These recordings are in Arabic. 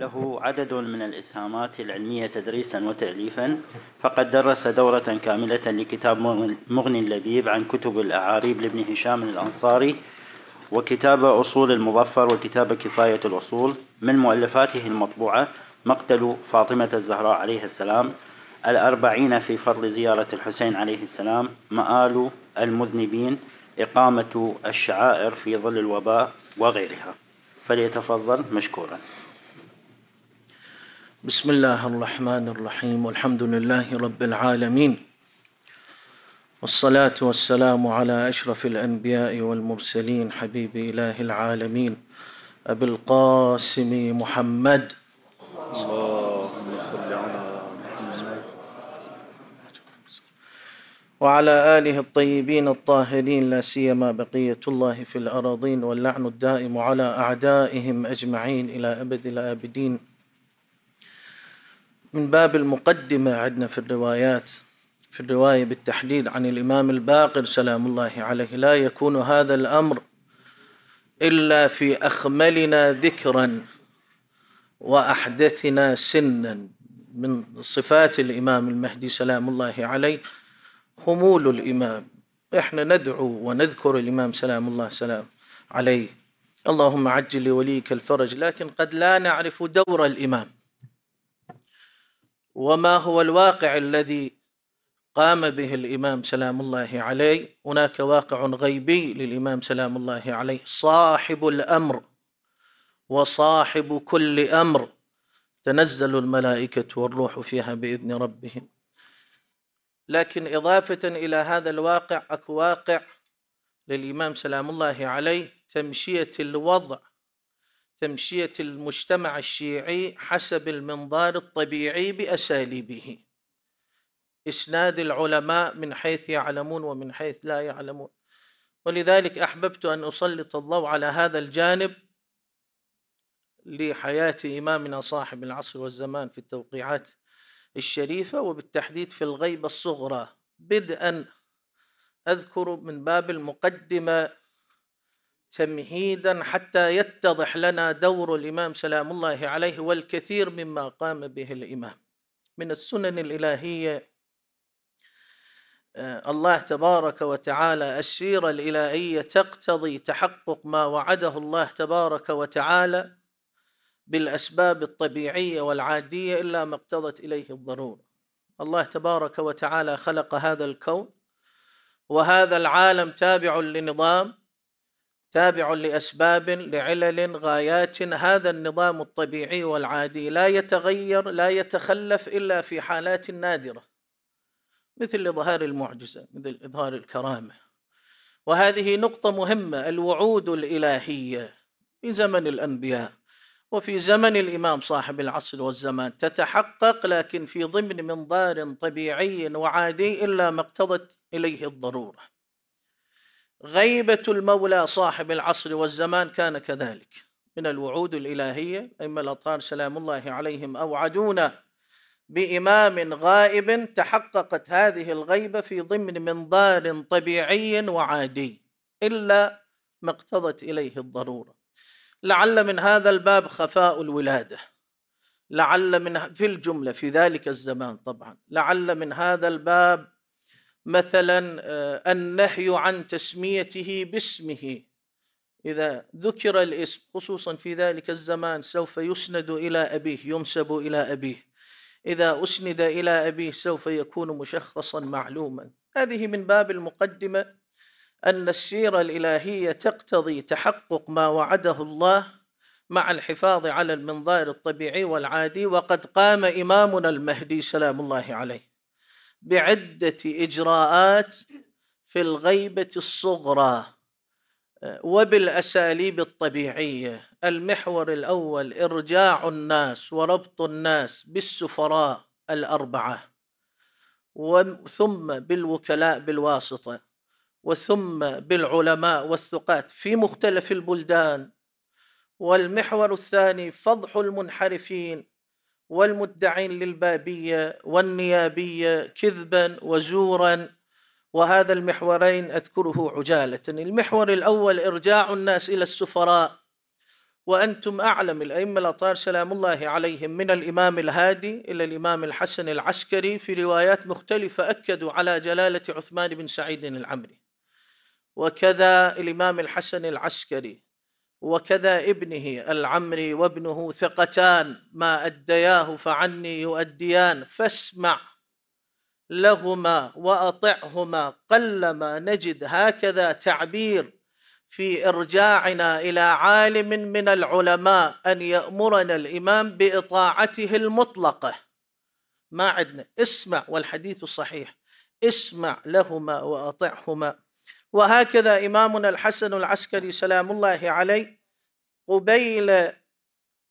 له عدد من الإسهامات العلمية تدريسا وتأليفا فقد درس دورة كاملة لكتاب مغني اللبيب عن كتب الأعاريب لابن هشام الأنصاري وكتاب أصول المظفر وكتاب كفاية الأصول من مؤلفاته المطبوعة مقتل فاطمة الزهراء عليه السلام الأربعين في فضل زيارة الحسين عليه السلام مآل المذنبين إقامة الشعائر في ظل الوباء وغيرها فليتفضل مشكورا بسم الله الرحمن الرحيم والحمد لله رب العالمين والصلاة والسلام على أشرف الأنبياء والمرسلين حبيب إله العالمين أبي القاسم محمد اللهم صل على محمد وعلى آله الطيبين الطاهرين لا سيما بقية الله في الأراضين واللعن الدائم على أعدائهم أجمعين إلى أبد الآبدين من باب المقدمة عندنا في الروايات في الرواية بالتحديد عن الإمام الباقر سلام الله عليه لا يكون هذا الأمر إلا في أخملنا ذكرا وأحدثنا سنا من صفات الإمام المهدي سلام الله عليه خمول الإمام إحنا ندعو ونذكر الإمام سلام الله سلام عليه اللهم عجل لوليك الفرج لكن قد لا نعرف دور الإمام وما هو الواقع الذي قام به الإمام سلام الله عليه هناك واقع غيبي للإمام سلام الله عليه صاحب الأمر وصاحب كل أمر تنزل الملائكة والروح فيها بإذن ربهم لكن إضافة إلى هذا الواقع أكو واقع للإمام سلام الله عليه تمشية الوضع تمشيه المجتمع الشيعي حسب المنظار الطبيعي باساليبه اسناد العلماء من حيث يعلمون ومن حيث لا يعلمون ولذلك احببت ان اسلط الضوء على هذا الجانب لحياه امامنا صاحب العصر والزمان في التوقيعات الشريفه وبالتحديد في الغيبه الصغرى بدءا اذكر من باب المقدمه تمهيدا حتى يتضح لنا دور الامام سلام الله عليه والكثير مما قام به الامام من السنن الالهيه آه، الله تبارك وتعالى السيره الالهيه تقتضي تحقق ما وعده الله تبارك وتعالى بالاسباب الطبيعيه والعاديه الا ما اقتضت اليه الضروره الله تبارك وتعالى خلق هذا الكون وهذا العالم تابع لنظام تابع لاسباب لعلل غايات هذا النظام الطبيعي والعادي لا يتغير لا يتخلف الا في حالات نادره مثل اظهار المعجزه مثل اظهار الكرامه وهذه نقطه مهمه الوعود الالهيه في زمن الانبياء وفي زمن الامام صاحب العصر والزمان تتحقق لكن في ضمن منظار طبيعي وعادي الا ما اقتضت اليه الضروره غيبة المولى صاحب العصر والزمان كان كذلك من الوعود الإلهية أئمة الأطهار سلام الله عليهم أوعدونا بإمام غائب تحققت هذه الغيبة في ضمن منظار طبيعي وعادي إلا ما اقتضت إليه الضرورة لعل من هذا الباب خفاء الولادة لعل من في الجملة في ذلك الزمان طبعا لعل من هذا الباب مثلا آه، النهي عن تسميته باسمه إذا ذكر الاسم خصوصا في ذلك الزمان سوف يسند إلى أبيه ينسب إلى أبيه إذا أسند إلى أبيه سوف يكون مشخصا معلوما هذه من باب المقدمة أن السيرة الإلهية تقتضي تحقق ما وعده الله مع الحفاظ على المنظار الطبيعي والعادي وقد قام إمامنا المهدي سلام الله عليه بعده اجراءات في الغيبه الصغرى آه، وبالاساليب الطبيعيه المحور الاول ارجاع الناس وربط الناس بالسفراء الاربعه ثم بالوكلاء بالواسطه وثم بالعلماء والثقات في مختلف البلدان والمحور الثاني فضح المنحرفين والمدعين للبابيه والنيابيه كذبا وزورا وهذا المحورين اذكره عجاله المحور الاول ارجاع الناس الى السفراء وانتم اعلم الائمه الاطهار سلام الله عليهم من الامام الهادي الى الامام الحسن العسكري في روايات مختلفه اكدوا على جلاله عثمان بن سعيد العمري وكذا الامام الحسن العسكري وكذا ابنه العمري وابنه ثقتان ما أدياه فعني يؤديان فاسمع لهما وأطعهما قلما نجد هكذا تعبير في إرجاعنا إلى عالم من العلماء أن يأمرنا الإمام بإطاعته المطلقة ما عدنا اسمع والحديث صحيح اسمع لهما وأطعهما وهكذا إمامنا الحسن العسكري سلام الله عليه قبيل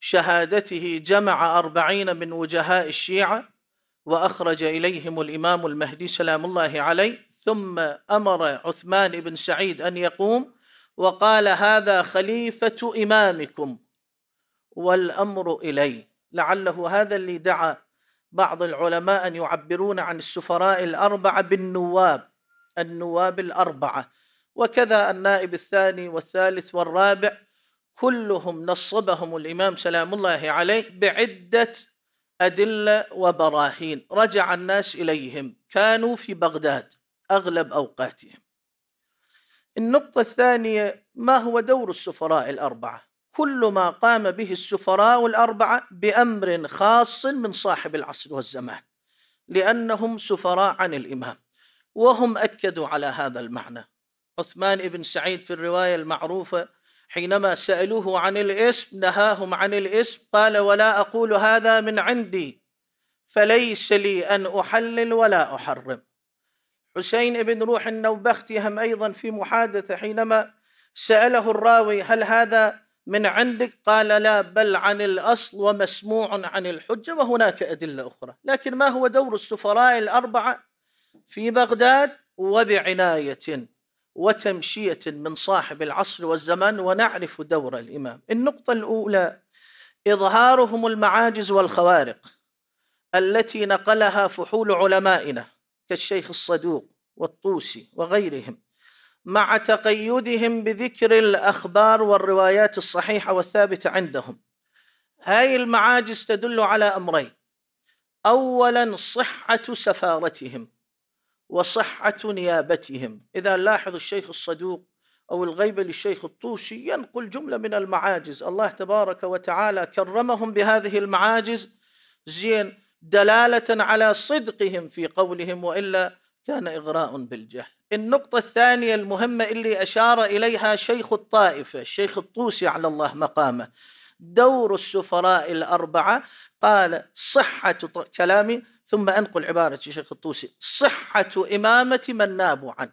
شهادته جمع أربعين من وجهاء الشيعة وأخرج إليهم الإمام المهدي سلام الله عليه ثم أمر عثمان بن سعيد أن يقوم وقال هذا خليفة إمامكم والأمر إليه لعله هذا اللي دعا بعض العلماء أن يعبرون عن السفراء الأربعة بالنواب النواب الأربعة وكذا النائب الثاني والثالث والرابع كلهم نصبهم الإمام سلام الله عليه بعدة أدلة وبراهين رجع الناس إليهم كانوا في بغداد أغلب أوقاتهم النقطة الثانية ما هو دور السفراء الأربعة كل ما قام به السفراء الأربعة بأمر خاص من صاحب العصر والزمان لأنهم سفراء عن الإمام وهم أكدوا على هذا المعنى عثمان بن سعيد في الرواية المعروفة حينما سألوه عن الاسم نهاهم عن الاسم قال ولا أقول هذا من عندي فليس لي أن أحلل ولا أحرم حسين بن روح النوبختي هم أيضا في محادثة حينما سأله الراوي هل هذا من عندك قال لا بل عن الأصل ومسموع عن الحجة وهناك أدلة أخرى لكن ما هو دور السفراء الأربعة في بغداد وبعناية وتمشية من صاحب العصر والزمان ونعرف دور الإمام النقطة الأولى إظهارهم المعاجز والخوارق التي نقلها فحول علمائنا كالشيخ الصدوق والطوسي وغيرهم مع تقيدهم بذكر الأخبار والروايات الصحيحة والثابتة عندهم هاي المعاجز تدل على أمرين أولا صحة سفارتهم وصحة نيابتهم إذا لاحظ الشيخ الصدوق أو الغيبة للشيخ الطوسي ينقل جملة من المعاجز الله تبارك وتعالى كرمهم بهذه المعاجز زين دلالة على صدقهم في قولهم وإلا كان إغراء بالجهل النقطة الثانية المهمة اللي أشار إليها شيخ الطائفة الشيخ الطوسي على الله مقامه دور السفراء الأربعة قال صحة كلام ثم أنقل عبارة شيخ الطوسي صحة إمامة من نابوا عنه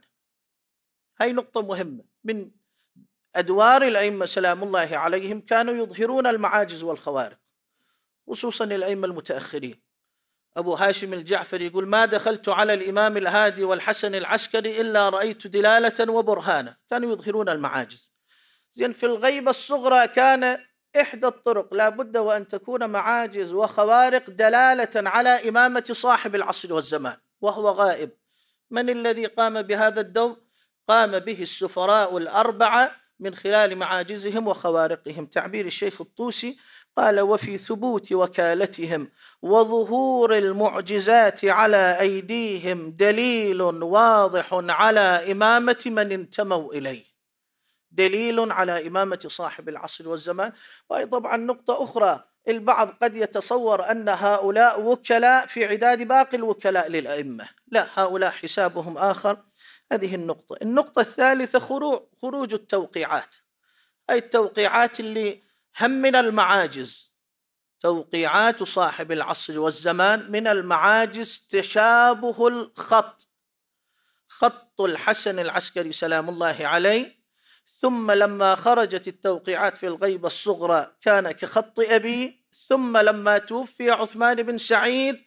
هاي نقطة مهمة من أدوار الأئمة سلام الله عليهم كانوا يظهرون المعاجز والخوارق خصوصا الأئمة المتأخرين أبو هاشم الجعفري يقول ما دخلت على الإمام الهادي والحسن العسكري إلا رأيت دلالة وبرهانا كانوا يظهرون المعاجز زين في الغيبة الصغرى كان إحدى الطرق لا بد وأن تكون معاجز وخوارق دلالة على إمامة صاحب العصر والزمان وهو غائب من الذي قام بهذا الدور قام به السفراء الأربعة من خلال معاجزهم وخوارقهم تعبير الشيخ الطوسي قال وفي ثبوت وكالتهم وظهور المعجزات على أيديهم دليل واضح على إمامة من انتموا إليه دليل على إمامة صاحب العصر والزمان طبعا نقطة أخرى البعض قد يتصور أن هؤلاء وكلاء في عداد باقي الوكلاء للأئمة لا هؤلاء حسابهم آخر هذه النقطة النقطة الثالثة خروج التوقيعات أي التوقيعات اللي هم من المعاجز توقيعات صاحب العصر والزمان من المعاجز تشابه الخط خط الحسن العسكري سلام الله عليه ثم لما خرجت التوقيعات في الغيبة الصغرى كان كخط أبي ثم لما توفي عثمان بن سعيد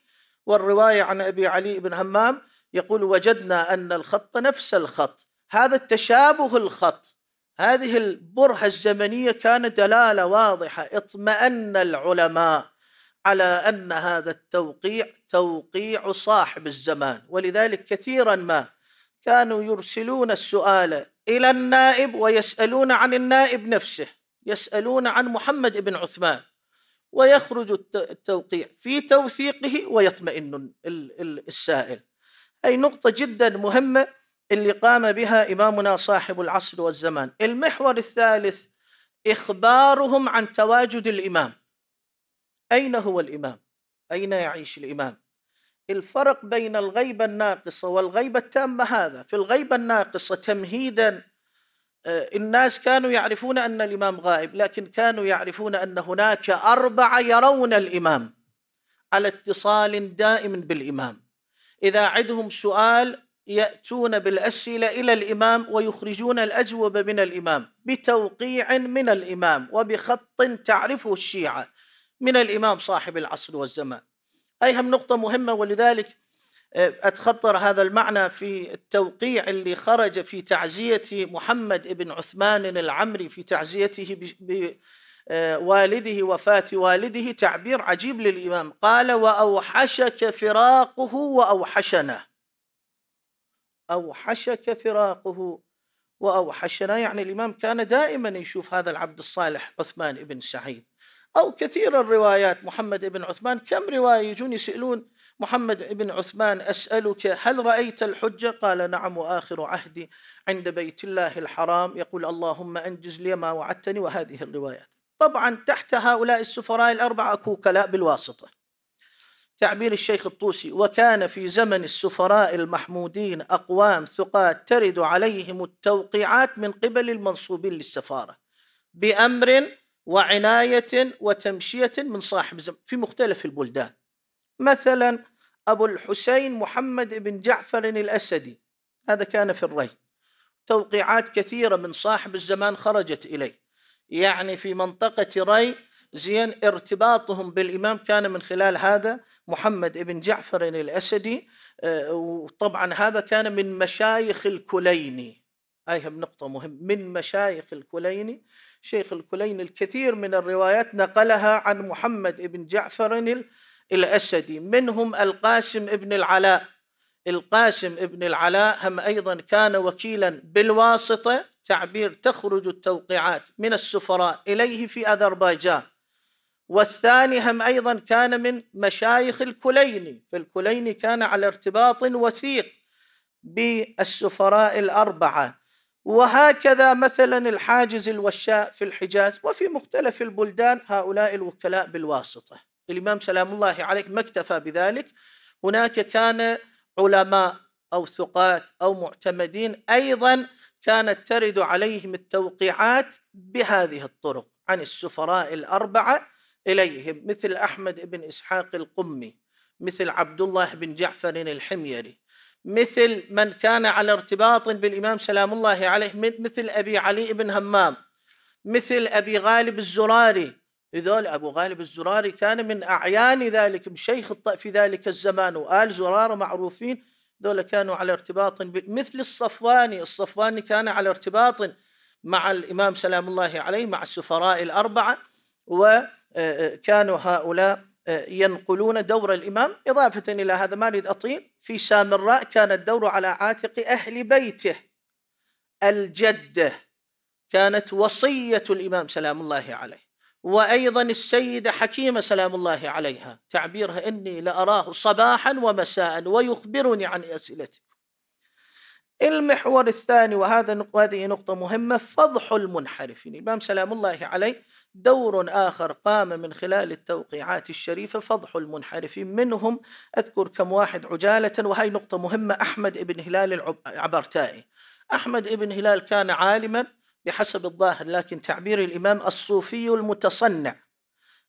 والرواية عن أبي علي بن همام يقول وجدنا أن الخط نفس الخط هذا التشابه الخط هذه البرهة الزمنية كانت دلالة واضحة اطمأن العلماء على أن هذا التوقيع توقيع صاحب الزمان ولذلك كثيرا ما كانوا يرسلون السؤال إلى النائب ويسألون عن النائب نفسه يسألون عن محمد بن عثمان ويخرج التوقيع في توثيقه ويطمئن السائل أي نقطة جدا مهمة اللي قام بها إمامنا صاحب العصر والزمان المحور الثالث إخبارهم عن تواجد الإمام أين هو الإمام أين يعيش الإمام الفرق بين الغيبة الناقصة والغيبة التامة هذا في الغيبة الناقصة تمهيدا آه، الناس كانوا يعرفون أن الإمام غائب لكن كانوا يعرفون أن هناك أربعة يرون الإمام على اتصال دائم بالإمام إذا عدهم سؤال يأتون بالأسئلة إلى الإمام ويخرجون الأجوبة من الإمام بتوقيع من الإمام وبخط تعرفه الشيعة من الإمام صاحب العصر والزمان هم نقطة مهمة ولذلك آه، أتخطر هذا المعنى في التوقيع اللي خرج في تعزية محمد بن عثمان العمري في تعزيته بوالده آه، وفاة والده تعبير عجيب للإمام قال وأوحشك فراقه وأوحشنا أوحشك فراقه وأوحشنا يعني الإمام كان دائما يشوف هذا العبد الصالح عثمان بن سعيد أو كثير الروايات محمد بن عثمان كم رواية يجون يسألون محمد بن عثمان أسألك هل رأيت الحجة قال نعم وآخر عهدي عند بيت الله الحرام يقول اللهم أنجز لي ما وعدتني وهذه الروايات طبعا تحت هؤلاء السفراء الأربعة كوكلاء بالواسطة تعبير الشيخ الطوسي وكان في زمن السفراء المحمودين أقوام ثقات ترد عليهم التوقيعات من قبل المنصوبين للسفارة بأمر وعناية وتمشية من صاحب زمان في مختلف البلدان مثلا أبو الحسين محمد بن جعفر الأسدي هذا كان في الري توقيعات كثيرة من صاحب الزمان خرجت إليه يعني في منطقة ري زين ارتباطهم بالإمام كان من خلال هذا محمد بن جعفر الأسدي آه، وطبعا هذا كان من مشايخ الكليني أيهم نقطة مهمة من مشايخ الكليني شيخ الكلين الكثير من الروايات نقلها عن محمد بن جعفر الأسدي منهم القاسم بن العلاء القاسم بن العلاء هم أيضا كان وكيلا بالواسطة تعبير تخرج التوقيعات من السفراء إليه في أذربيجان والثاني هم أيضا كان من مشايخ الكليني فالكليني كان على ارتباط وثيق بالسفراء الأربعة وهكذا مثلا الحاجز الوشاء في الحجاز وفي مختلف البلدان هؤلاء الوكلاء بالواسطه الامام سلام الله عليه ما اكتفى بذلك هناك كان علماء او ثقات او معتمدين ايضا كانت ترد عليهم التوقيعات بهذه الطرق عن السفراء الاربعه اليهم مثل احمد بن اسحاق القمي مثل عبد الله بن جعفر الحميري مثل من كان على ارتباط بالإمام سلام الله عليه مثل أبي علي بن همام مثل أبي غالب الزراري هذول أبو غالب الزراري كان من أعيان ذلك شيخ في ذلك الزمان وآل زرارة معروفين ذول كانوا على ارتباط مثل الصفواني الصفواني كان على ارتباط مع الإمام سلام الله عليه مع السفراء الأربعة وكانوا آه، آه، هؤلاء ينقلون دور الإمام إضافة إلى هذا ما أريد أطيل في سامراء كان الدور على عاتق أهل بيته الجدة كانت وصية الإمام سلام الله عليه وأيضا السيدة حكيمة سلام الله عليها تعبيرها إني لأراه صباحا ومساء ويخبرني عن أسئلته المحور الثاني وهذا هذه نقطة مهمة فضح المنحرفين الإمام سلام الله عليه دور آخر قام من خلال التوقيعات الشريفة فضح المنحرفين منهم أذكر كم واحد عجالة وهي نقطة مهمة أحمد بن هلال العبرتائي أحمد بن هلال كان عالما بحسب الظاهر لكن تعبير الإمام الصوفي المتصنع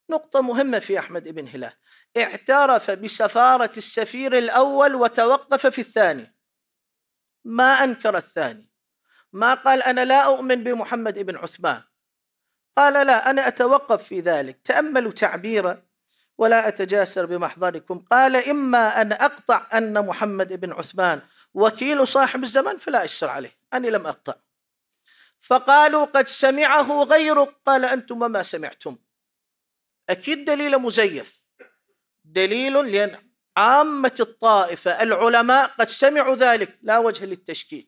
نقطة مهمة في أحمد بن هلال اعترف بسفارة السفير الأول وتوقف في الثاني ما أنكر الثاني ما قال أنا لا أؤمن بمحمد بن عثمان قال لا أنا أتوقف في ذلك تأملوا تعبيره ولا أتجاسر بمحضركم قال إما أن أقطع أن محمد بن عثمان وكيل صاحب الزمان فلا أشر عليه أنا لم أقطع فقالوا قد سمعه غيرك قال أنتم وما سمعتم أكيد دليل مزيف دليل لأن عامة الطائفة العلماء قد سمعوا ذلك لا وجه للتشكيك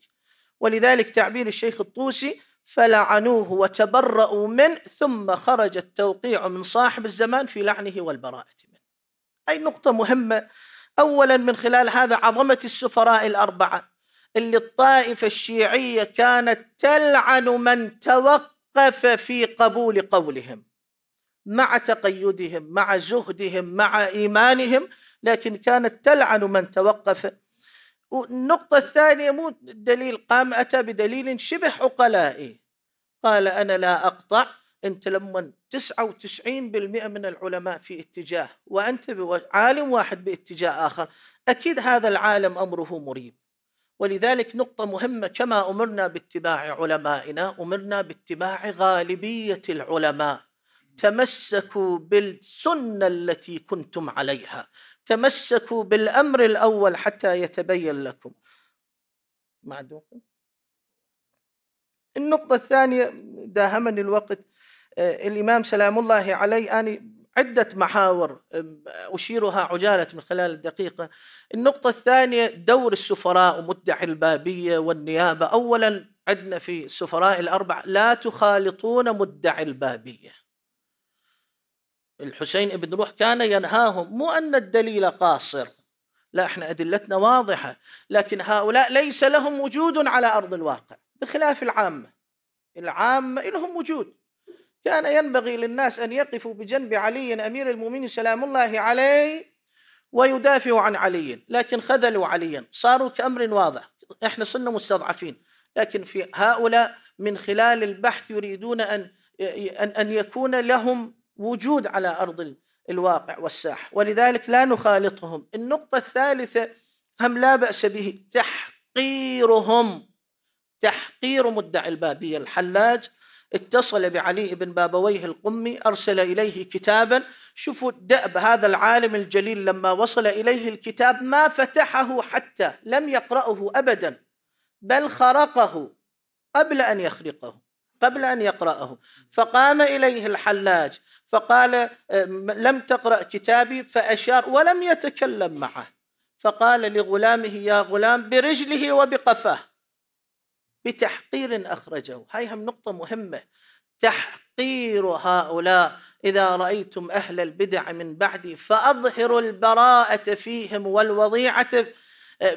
ولذلك تعبير الشيخ الطوسي فلعنوه وتبرأوا منه ثم خرج التوقيع من صاحب الزمان في لعنه والبراءة منه أي نقطة مهمة أولا من خلال هذا عظمة السفراء الأربعة اللي الطائفة الشيعية كانت تلعن من توقف في قبول قولهم مع تقيدهم مع زهدهم مع إيمانهم لكن كانت تلعن من توقف النقطة الثانية مو الدليل قام أتى بدليل شبه عقلائي قال أنا لا أقطع أنت لما 99% من العلماء في اتجاه وأنت عالم واحد باتجاه آخر أكيد هذا العالم أمره مريب ولذلك نقطة مهمة كما أمرنا باتباع علمائنا أمرنا باتباع غالبية العلماء تمسكوا بالسنة التي كنتم عليها تمسكوا بالأمر الأول حتى يتبين لكم معدوكم النقطة الثانية داهمني الوقت آه، الإمام سلام الله عليه أنا عدة محاور أشيرها عجالة من خلال الدقيقة النقطة الثانية دور السفراء ومدعي البابية والنيابة أولا عندنا في السفراء الأربع لا تخالطون مدعي البابية الحسين بن روح كان ينهاهم مو أن الدليل قاصر لا احنا أدلتنا واضحة لكن هؤلاء ليس لهم وجود على أرض الواقع بخلاف العامة العامة لهم وجود كان ينبغي للناس أن يقفوا بجنب علي أمير المؤمنين سلام الله عليه ويدافعوا عن علي لكن خذلوا عليا صاروا كأمر واضح احنا صرنا مستضعفين لكن في هؤلاء من خلال البحث يريدون أن أن أن يكون لهم وجود على أرض الواقع والساحة ولذلك لا نخالطهم النقطة الثالثة هم لا بأس به تحقيرهم تحقير مدعي البابية الحلاج اتصل بعلي بن بابويه القمي أرسل إليه كتابا شوفوا الدأب هذا العالم الجليل لما وصل إليه الكتاب ما فتحه حتى لم يقرأه أبدا بل خرقه قبل أن يخرقه قبل أن يقرأه فقام إليه الحلاج فقال لم تقرأ كتابي فأشار ولم يتكلم معه فقال لغلامه يا غلام برجله وبقفاه بتحقير أخرجه هاي هم نقطة مهمة تحقير هؤلاء إذا رأيتم أهل البدع من بعدي فأظهروا البراءة فيهم والوضيعة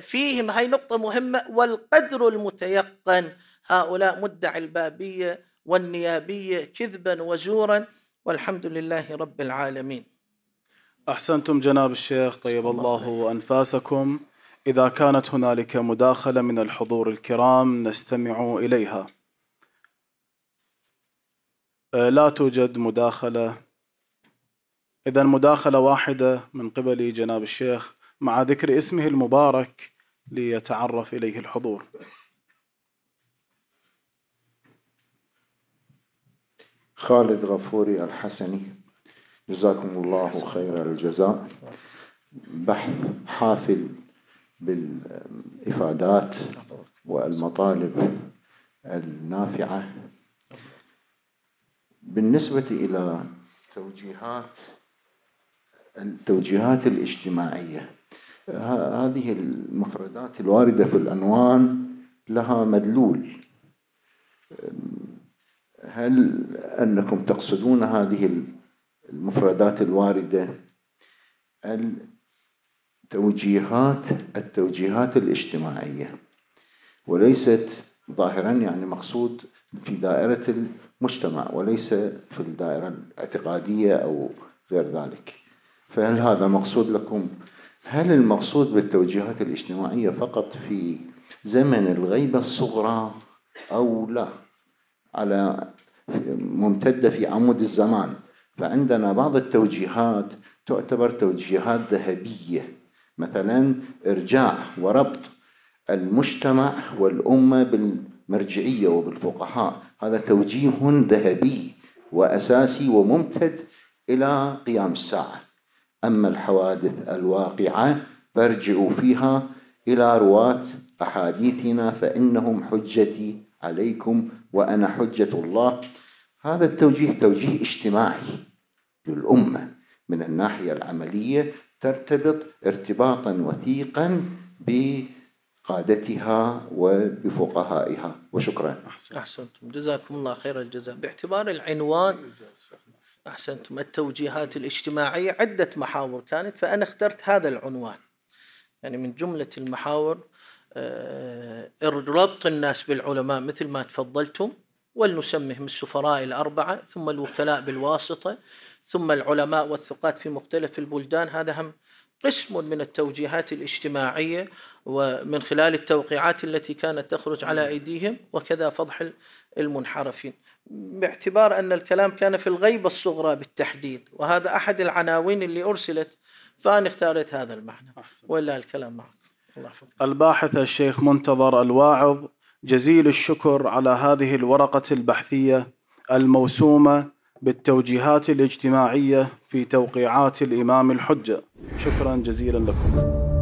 فيهم هاي نقطة مهمة والقدر المتيقن هؤلاء مدعي البابية والنيابية كذبا وزورا والحمد لله رب العالمين أحسنتم جناب الشيخ طيب الله أنفاسكم إذا كانت هنالك مداخلة من الحضور الكرام نستمع إليها أه، لا توجد مداخلة إذا مداخلة واحدة من قبل جناب الشيخ مع ذكر اسمه المبارك ليتعرف إليه الحضور خالد غفوري الحسني جزاكم الله خير الجزاء بحث حافل بالإفادات والمطالب النافعة بالنسبة إلى توجيهات التوجيهات الاجتماعية هذه المفردات الواردة في الأنوان لها مدلول هل أنكم تقصدون هذه المفردات الواردة التوجيهات التوجيهات الاجتماعية وليست ظاهرا يعني مقصود في دائرة المجتمع وليس في الدائرة الاعتقادية أو غير ذلك فهل هذا مقصود لكم هل المقصود بالتوجيهات الاجتماعية فقط في زمن الغيبة الصغرى أو لا؟ على ممتدة في عمود الزمان فعندنا بعض التوجيهات تعتبر توجيهات ذهبية مثلا إرجاع وربط المجتمع والأمة بالمرجعية وبالفقهاء هذا توجيه ذهبي وأساسي وممتد إلى قيام الساعة أما الحوادث الواقعة فارجعوا فيها إلى رواة أحاديثنا فإنهم حجتي عليكم وأنا حجة الله هذا التوجيه توجيه اجتماعي للأمة من الناحية العملية ترتبط ارتباطا وثيقا بقادتها وبفقهائها وشكرا أحسنتم جزاكم الله خير الجزاء باعتبار العنوان أحسنتم التوجيهات الاجتماعية عدة محاور كانت فأنا اخترت هذا العنوان يعني من جملة المحاور آه، ربط الناس بالعلماء مثل ما تفضلتم ولنسمهم السفراء الأربعة ثم الوكلاء بالواسطة ثم العلماء والثقات في مختلف البلدان هذا هم قسم من التوجيهات الاجتماعية ومن خلال التوقيعات التي كانت تخرج على أيديهم وكذا فضح المنحرفين باعتبار أن الكلام كان في الغيبة الصغرى بالتحديد وهذا أحد العناوين اللي أرسلت فأنا اختارت هذا المعنى ولا الكلام معك الباحث الشيخ منتظر الواعظ جزيل الشكر على هذه الورقة البحثية الموسومة بالتوجيهات الاجتماعية في توقيعات الإمام الحجة شكرا جزيلا لكم